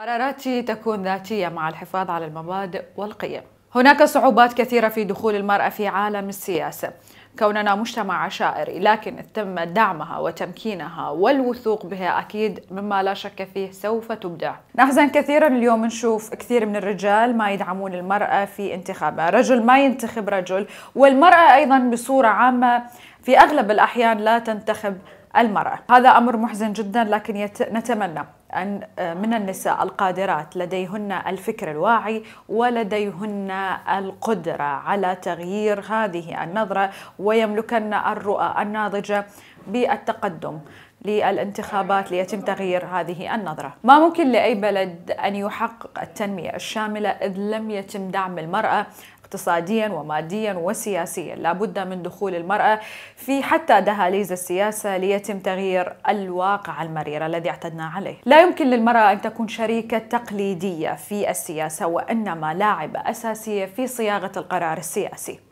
قراراتي تكون ذاتية مع الحفاظ على المبادئ والقيم هناك صعوبات كثيرة في دخول المرأة في عالم السياسة كوننا مجتمع عشائري لكن تم دعمها وتمكينها والوثوق بها أكيد مما لا شك فيه سوف تبدع نحزن كثيرا اليوم نشوف كثير من الرجال ما يدعمون المرأة في انتخابها رجل ما ينتخب رجل والمرأة أيضا بصورة عامة في أغلب الأحيان لا تنتخب المرأة هذا أمر محزن جدا لكن يت... نتمنى أن آه، من النساء القادرات لديهن الفكر الواعي ولديهن القدرة على تغيير هذه النظرة ويملكن الرؤى الناضجة بالتقدم للانتخابات ليتم تغيير هذه النظرة ما ممكن لأي بلد أن يحقق التنمية الشاملة إذ لم يتم دعم المرأة اقتصاديا وماديا وسياسيا لا بد من دخول المرأة في حتى دهاليز السياسة ليتم تغيير الواقع المرير الذي اعتدنا عليه لا يمكن للمرأة أن تكون شريكة تقليدية في السياسة وإنما لاعبة أساسية في صياغة القرار السياسي